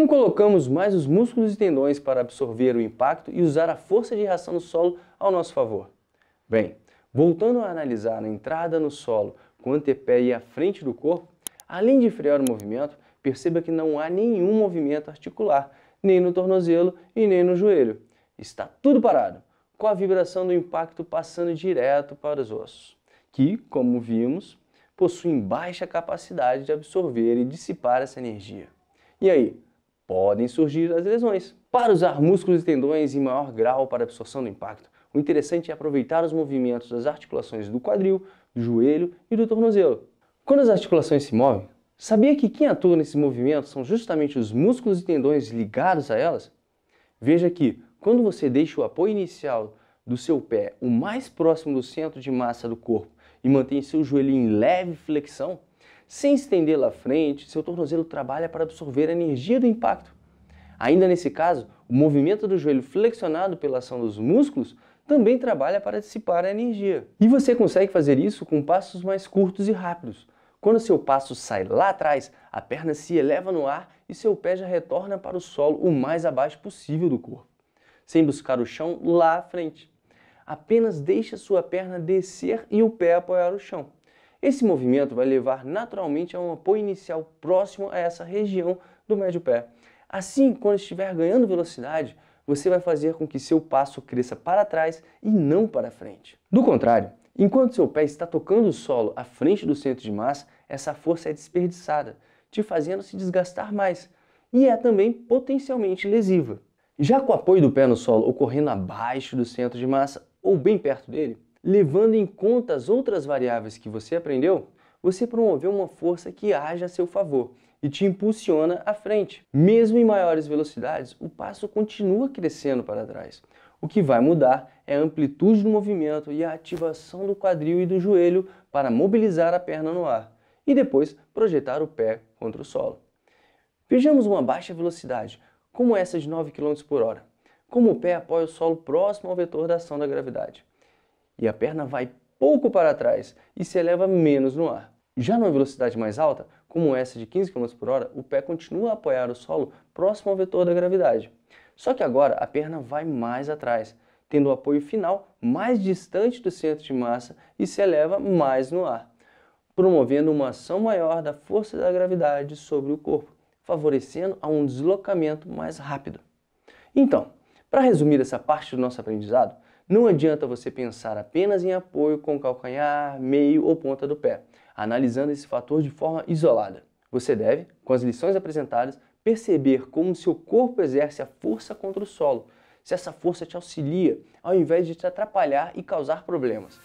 Como colocamos mais os músculos e tendões para absorver o impacto e usar a força de reação no solo ao nosso favor? Bem, voltando a analisar a entrada no solo com o antepé e a frente do corpo, além de frear o movimento, perceba que não há nenhum movimento articular, nem no tornozelo e nem no joelho. Está tudo parado, com a vibração do impacto passando direto para os ossos, que, como vimos, possuem baixa capacidade de absorver e dissipar essa energia. E aí, podem surgir as lesões. Para usar músculos e tendões em maior grau para absorção do impacto, o interessante é aproveitar os movimentos das articulações do quadril, do joelho e do tornozelo. Quando as articulações se movem, sabia que quem atua nesses movimentos são justamente os músculos e tendões ligados a elas? Veja que, quando você deixa o apoio inicial do seu pé o mais próximo do centro de massa do corpo e mantém seu joelho em leve flexão, sem estender lá frente, seu tornozelo trabalha para absorver a energia do impacto. Ainda nesse caso, o movimento do joelho flexionado pela ação dos músculos também trabalha para dissipar a energia. E você consegue fazer isso com passos mais curtos e rápidos. Quando seu passo sai lá atrás, a perna se eleva no ar e seu pé já retorna para o solo o mais abaixo possível do corpo, sem buscar o chão lá à frente. Apenas deixe a sua perna descer e o pé apoiar o chão. Esse movimento vai levar naturalmente a um apoio inicial próximo a essa região do médio pé. Assim, quando estiver ganhando velocidade, você vai fazer com que seu passo cresça para trás e não para frente. Do contrário, enquanto seu pé está tocando o solo à frente do centro de massa, essa força é desperdiçada, te fazendo se desgastar mais e é também potencialmente lesiva. Já com o apoio do pé no solo ocorrendo abaixo do centro de massa ou bem perto dele, levando em conta as outras variáveis que você aprendeu, você promoveu uma força que age a seu favor e te impulsiona à frente. Mesmo em maiores velocidades, o passo continua crescendo para trás. O que vai mudar é a amplitude do movimento e a ativação do quadril e do joelho para mobilizar a perna no ar e depois projetar o pé contra o solo. Vejamos uma baixa velocidade, como essa de 9 km por hora, como o pé apoia o solo próximo ao vetor da ação da gravidade e a perna vai pouco para trás e se eleva menos no ar. Já numa velocidade mais alta, como essa de 15 km por hora, o pé continua a apoiar o solo próximo ao vetor da gravidade. Só que agora a perna vai mais atrás, tendo o apoio final mais distante do centro de massa e se eleva mais no ar, promovendo uma ação maior da força da gravidade sobre o corpo, favorecendo a um deslocamento mais rápido. Então, para resumir essa parte do nosso aprendizado, não adianta você pensar apenas em apoio com calcanhar, meio ou ponta do pé, analisando esse fator de forma isolada. Você deve, com as lições apresentadas, perceber como seu corpo exerce a força contra o solo, se essa força te auxilia, ao invés de te atrapalhar e causar problemas.